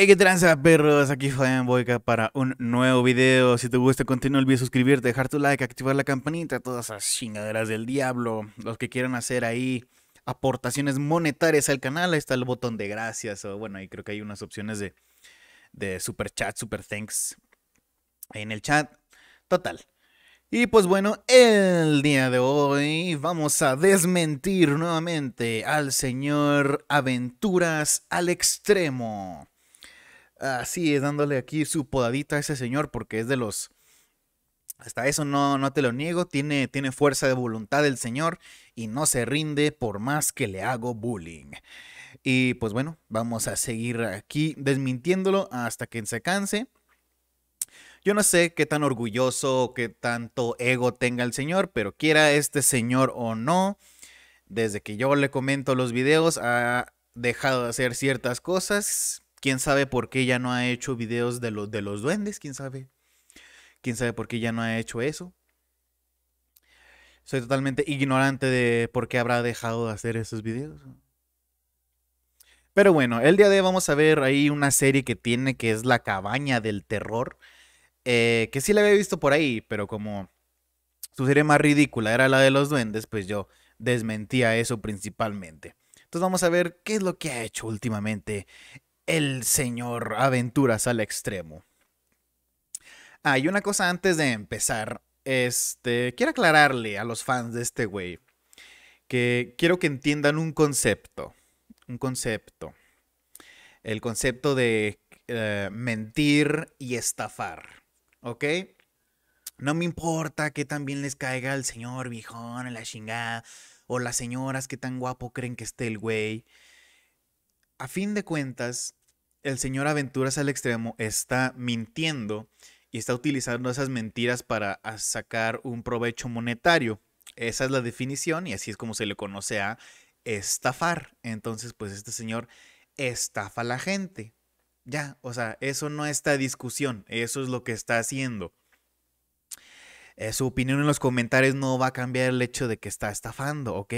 Hey, qué tranza, perros. Aquí Boika para un nuevo video. Si te gusta el contenido, no olvides suscribirte, dejar tu like, activar la campanita, todas esas chingaderas del diablo. Los que quieran hacer ahí aportaciones monetarias al canal, ahí está el botón de gracias. O bueno, ahí creo que hay unas opciones de, de super chat, super thanks en el chat. Total. Y pues bueno, el día de hoy vamos a desmentir nuevamente al señor Aventuras al Extremo. Así es, dándole aquí su podadita a ese señor porque es de los... Hasta eso no, no te lo niego, tiene, tiene fuerza de voluntad el señor y no se rinde por más que le hago bullying. Y pues bueno, vamos a seguir aquí desmintiéndolo hasta que se canse. Yo no sé qué tan orgulloso o qué tanto ego tenga el señor, pero quiera este señor o no, desde que yo le comento los videos ha dejado de hacer ciertas cosas Quién sabe por qué ya no ha hecho videos de los, de los duendes, quién sabe. Quién sabe por qué ya no ha hecho eso. Soy totalmente ignorante de por qué habrá dejado de hacer esos videos. Pero bueno, el día de hoy vamos a ver ahí una serie que tiene que es La Cabaña del Terror. Eh, que sí la había visto por ahí, pero como su serie más ridícula era la de los duendes, pues yo desmentía eso principalmente. Entonces vamos a ver qué es lo que ha hecho últimamente el señor Aventuras al Extremo. Ah, y una cosa antes de empezar. Este, quiero aclararle a los fans de este güey que quiero que entiendan un concepto. Un concepto. El concepto de eh, mentir y estafar. ¿Ok? No me importa que también les caiga el señor en la chingada, o las señoras que tan guapo creen que esté el güey. A fin de cuentas, el señor Aventuras al Extremo está mintiendo y está utilizando esas mentiras para ah, sacar un provecho monetario. Esa es la definición y así es como se le conoce a estafar. Entonces, pues este señor estafa a la gente. Ya, o sea, eso no está en discusión, eso es lo que está haciendo. Eh, su opinión en los comentarios no va a cambiar el hecho de que está estafando, ¿ok?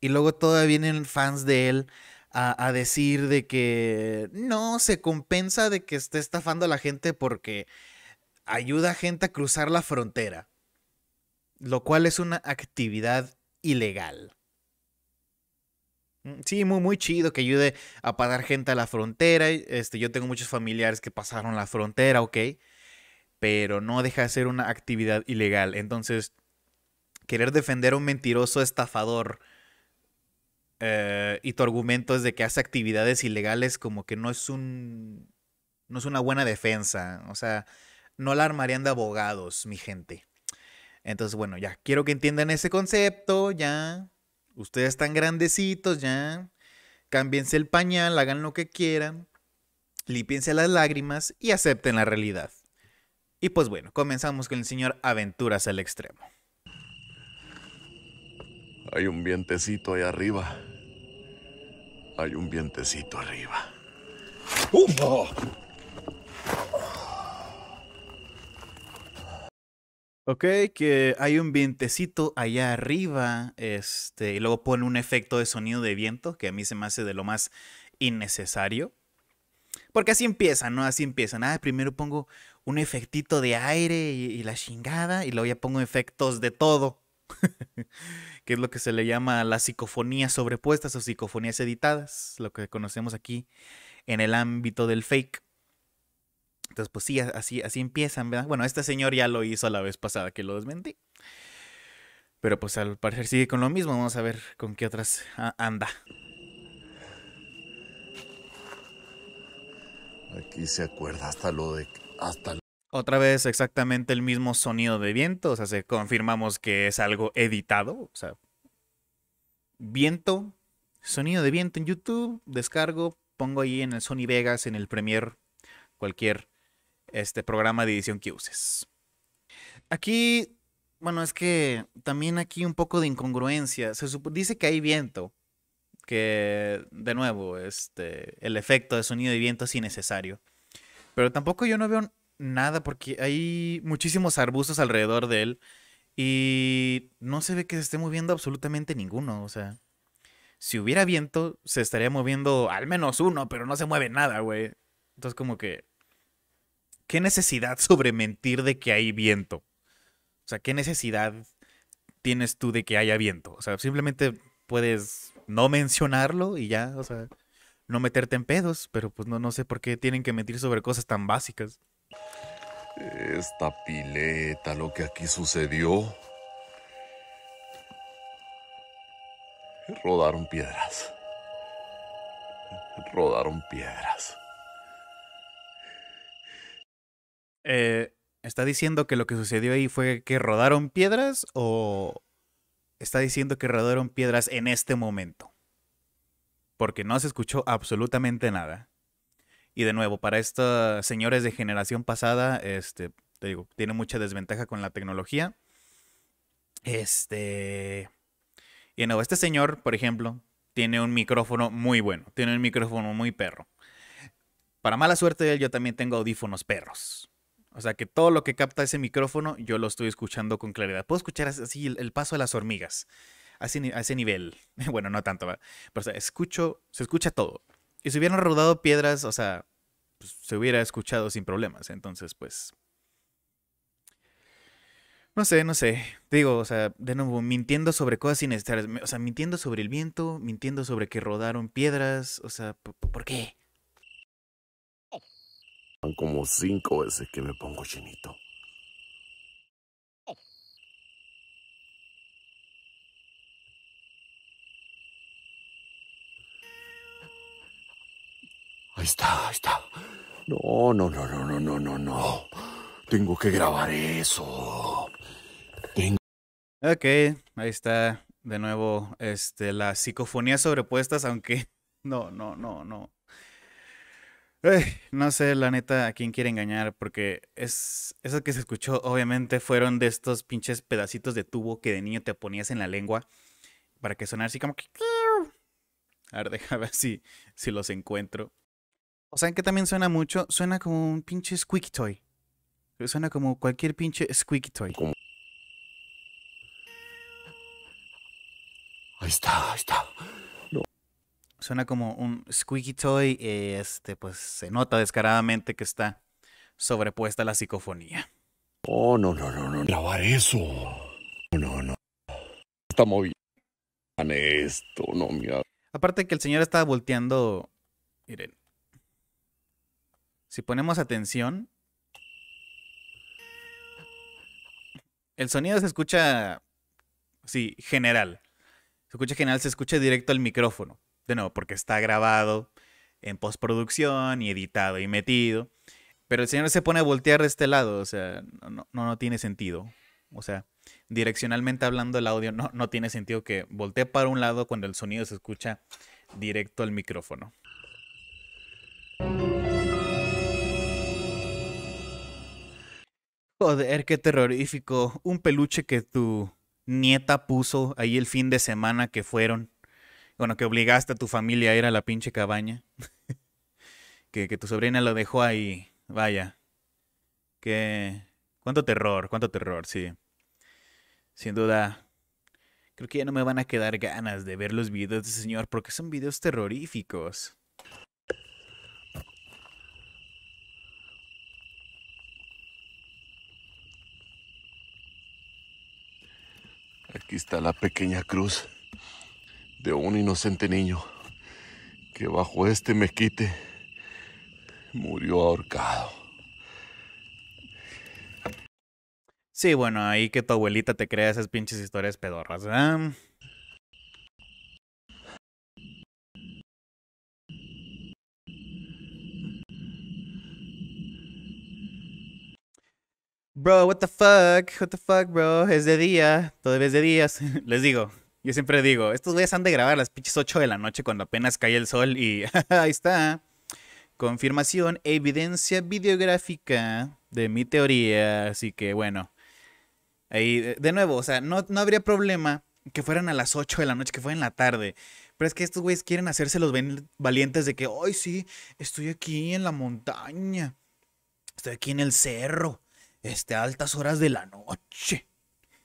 Y luego todavía vienen fans de él a, decir de que no se compensa de que esté estafando a la gente porque ayuda a gente a cruzar la frontera, lo cual es una actividad ilegal. Mm, sí, muy, muy chido que ayude a pagar gente a la frontera. Este, yo tengo muchos familiares que pasaron la frontera, ok. Pero no deja de ser una actividad ilegal. Entonces, querer defender a un mentiroso estafador eh, y tu argumento es de que hace actividades ilegales como que no es un. no es una buena defensa. O sea, no la armarían de abogados, mi gente. Entonces, bueno, ya, quiero que entiendan ese concepto, ya. Ustedes están grandecitos, ya. Cámbiense el pañal, hagan lo que quieran, Lípiense las lágrimas y acepten la realidad. Y pues bueno, comenzamos con el señor Aventuras al Extremo. Hay un vientecito ahí arriba. Hay un vientecito arriba. Ok, que hay un vientecito allá arriba, este, y luego pone un efecto de sonido de viento, que a mí se me hace de lo más innecesario. Porque así empieza, ¿no? Así empieza. Nada, ah, primero pongo un efectito de aire y, y, la chingada, y luego ya pongo efectos de todo. que es lo que se le llama las psicofonías sobrepuestas o psicofonías editadas, lo que conocemos aquí en el ámbito del fake. Entonces, pues sí, así, así empiezan, ¿verdad? Bueno, este señor ya lo hizo la vez pasada que lo desmentí. Pero pues al parecer sigue con lo mismo. Vamos a ver con qué otras anda. Aquí se acuerda hasta lo de hasta otra vez exactamente el mismo sonido de viento, o sea, se confirmamos que es algo editado, o sea, viento, sonido de viento en YouTube, descargo, pongo ahí en el Sony Vegas, en el Premiere, cualquier este programa de edición que uses. Aquí, bueno, es que también aquí un poco de incongruencia. Se dice que hay viento, que de nuevo, este, el efecto de sonido de viento es innecesario. Pero tampoco yo no veo nada porque hay muchísimos arbustos alrededor de él y no se ve que se esté moviendo absolutamente ninguno. O sea, si hubiera viento, se estaría moviendo al menos uno, pero no se mueve nada, güey. Entonces como que... ¿Qué necesidad sobre mentir de que hay viento? O sea, ¿qué necesidad tienes tú de que haya viento? O sea, simplemente puedes no mencionarlo y ya, o sea, no meterte en pedos, pero pues no, no sé por qué tienen que mentir sobre cosas tan básicas. Esta pileta, lo que aquí sucedió. Rodaron piedras. Rodaron piedras. Eh, ¿Está diciendo que lo que sucedió ahí fue que rodaron piedras o está diciendo que rodaron piedras en este momento? Porque no se escuchó absolutamente nada. Y de nuevo, para estos señores de generación pasada, este, te digo, tiene mucha desventaja con la tecnología. Este. Y este señor, por ejemplo, tiene un micrófono muy bueno. Tiene un micrófono muy perro. Para mala suerte de él, yo también tengo audífonos perros. O sea que todo lo que capta ese micrófono, yo lo estoy escuchando con claridad. Puedo escuchar así el, paso de las hormigas. A ese, a ese nivel. Bueno, no tanto, pero escucho, se escucha todo. Y si hubieran rodado piedras, o sea, pues, se hubiera escuchado sin problemas. Entonces, pues. No sé, no sé. Digo, o sea, de nuevo, mintiendo sobre cosas innecesarias. O sea, mintiendo sobre el viento, mintiendo sobre que rodaron piedras. O sea, ¿por qué? Son como cinco veces que me pongo chinito. Ahí está, ahí está. No, no, no, no, no, no, no, no. Tengo que grabar eso. Tengo. Ok, ahí está de nuevo este, las psicofonías sobrepuestas, aunque no, no, no, no. no sé, la neta, a quién quiere engañar, porque es eso que se escuchó, obviamente, fueron de estos pinches pedacitos de tubo que de niño te ponías en la lengua para que sonara así como que. A ver, déjame ver si los encuentro. O sea, que también suena mucho, suena como un pinche squeaky toy. Suena como cualquier pinche squeaky toy. Ahí está, ahí está. Suena como un squeaky toy, este, pues se nota descaradamente que está sobrepuesta la psicofonía. Oh, no, no, no, no. Grabar eso. No, no. Está moviendo esto, no, mira. Aparte que el señor está volteando. Miren si ponemos atención, el sonido se escucha, sí, general. Se escucha general, se escucha directo al micrófono. De nuevo, porque está grabado en postproducción y editado y metido. Pero el señor se pone a voltear de este lado, o sea, no, no, tiene sentido. O sea, direccionalmente hablando el audio no, no tiene sentido que voltee para un lado cuando el sonido se escucha directo al micrófono. Joder, qué terrorífico. Un peluche que tu nieta puso ahí el fin de semana que fueron. Bueno, que obligaste a tu familia a ir a la pinche cabaña. que, tu sobrina lo dejó ahí. Vaya. qué, Cuánto terror, cuánto terror, sí. Sin duda. Creo que ya no me van a quedar ganas de ver los videos de ese señor porque son videos terroríficos. Aquí está la pequeña cruz de un inocente niño que bajo este mezquite murió ahorcado. Sí, bueno, ahí que tu abuelita te crea esas pinches historias pedorras, Bro, what the fuck, what the fuck, bro. Es de día, todavía es de días. Les digo, yo siempre digo, estos güeyes han de grabar las pinches 8 de la noche cuando apenas cae el sol y ahí está. Confirmación, evidencia videográfica de mi teoría. Así que bueno, ahí de nuevo, o sea, no, habría problema que fueran a las 8 de la noche, que fuera en la tarde. Pero es que estos güeyes quieren hacerse los valientes de que, ay sí, estoy aquí en la montaña, estoy aquí en el cerro este, a altas horas de la noche.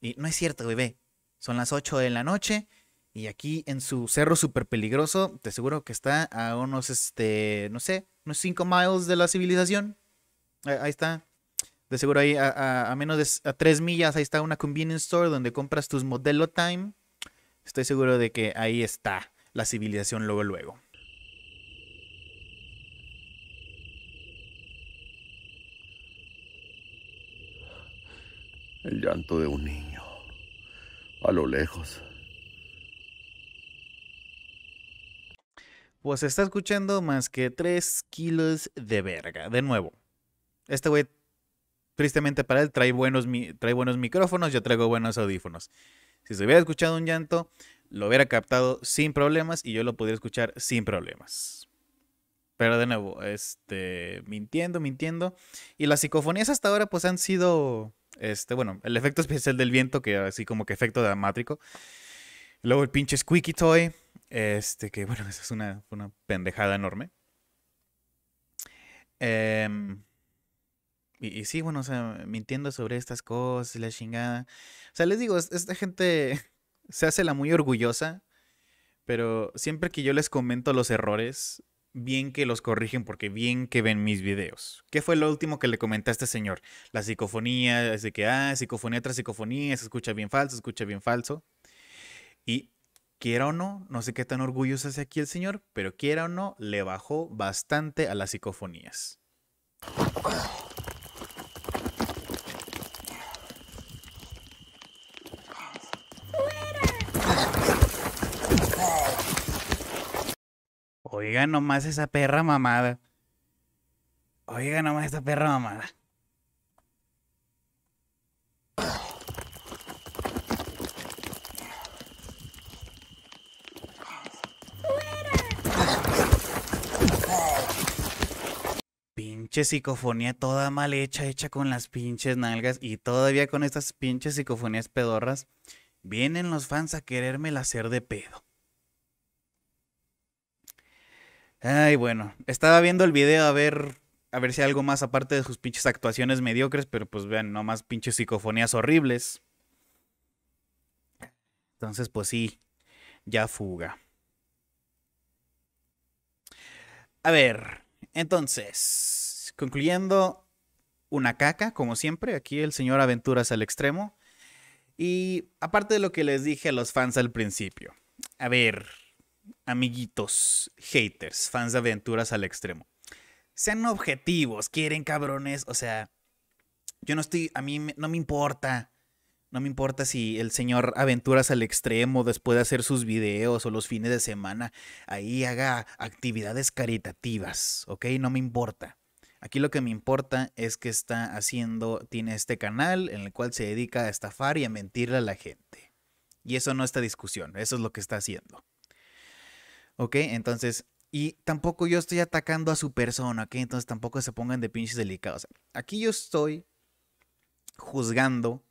Y no es cierto, bebé. Son las 8 de la noche y aquí en su cerro súper peligroso, te aseguro que está a unos, este, no sé, unos 5 miles de la civilización. Ahí está. De seguro ahí a, menos de a 3 millas, ahí está una convenience store donde compras tus modelo time. Estoy seguro de que ahí está la civilización luego luego. el llanto de un niño a lo lejos. Pues está escuchando más que 3 kilos de verga. De nuevo, este güey, tristemente para él, trae buenos, buenos micrófonos, yo traigo buenos audífonos. Si se hubiera escuchado un llanto, lo hubiera captado sin problemas y yo lo podría escuchar sin problemas. Pero de nuevo, este, mintiendo, mintiendo. Y las psicofonías hasta ahora pues han sido este, bueno, el efecto especial del viento, que así como que efecto dramático. Luego el pinche Squeaky Toy, este, que bueno, esa es una, pendejada enorme. Em, y, y, sí, bueno, mintiendo sobre estas cosas la chingada. O sea, les digo, esta gente se hace la muy orgullosa, pero siempre que yo les comento los errores, bien que los corrigen porque bien que ven mis videos. ¿Qué fue lo último que le comenté a este señor? La psicofonía, es que, ah, psicofonía tras psicofonía, se escucha bien falso, se escucha bien falso. Y quiera o no, no sé qué tan orgulloso hace aquí el señor, pero quiera o no, le bajó bastante a las psicofonías. Oiga nomás esa perra mamada. Oiga nomás esa perra mamada. Pinche psicofonía toda mal hecha, hecha con las pinches nalgas y todavía con estas pinches psicofonías pedorras, vienen los fans a querérmela hacer de pedo. Ay, bueno, estaba viendo el video a ver a ver si algo más aparte de sus pinches actuaciones mediocres, pero pues vean, no más pinches psicofonías horribles. Entonces, pues sí, ya fuga. A ver, entonces, concluyendo, una caca, como siempre, aquí el señor Aventuras al extremo. Y aparte de lo que les dije a los fans al principio, a ver, amiguitos, haters, fans de aventuras al extremo. Sean objetivos, quieren cabrones, o sea, yo no estoy, a mí no me importa, no me importa si el señor aventuras al extremo después de hacer sus videos o los fines de semana, ahí haga actividades caritativas, ¿ok? No me importa. Aquí lo que me importa es que está haciendo, tiene este canal en el cual se dedica a estafar y a mentirle a la gente. Y eso no está discusión, eso es lo que está haciendo. ¿ok? Entonces, y tampoco yo estoy atacando a su persona, ¿ok? Entonces tampoco se pongan de pinches delicados. Aquí yo estoy juzgando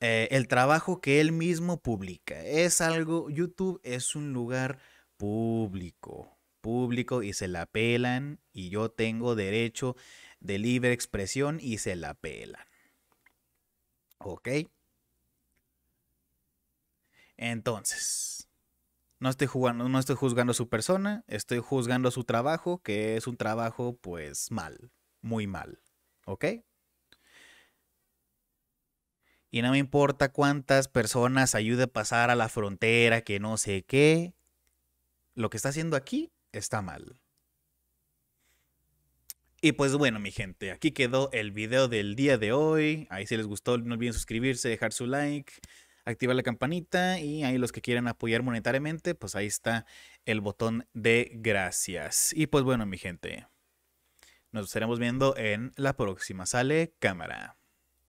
eh, el trabajo que él mismo publica. Es algo, YouTube es un lugar público, público y se la pelan y yo tengo derecho de libre expresión y se la pelan. ¿Ok? Entonces, no estoy jugando, no estoy juzgando a su persona, estoy juzgando su trabajo, que es un trabajo, pues, mal, muy mal. ¿Ok? Y no me importa cuántas personas ayude a pasar a la frontera, que no sé qué. Lo que está haciendo aquí está mal. Y pues bueno, mi gente, aquí quedó el video del día de hoy. Ahí si les gustó, no olviden suscribirse, dejar su like. Activa la campanita y ahí los que quieran apoyar monetariamente, pues ahí está el botón de gracias. Y pues bueno, mi gente, nos estaremos viendo en la próxima. Sale cámara.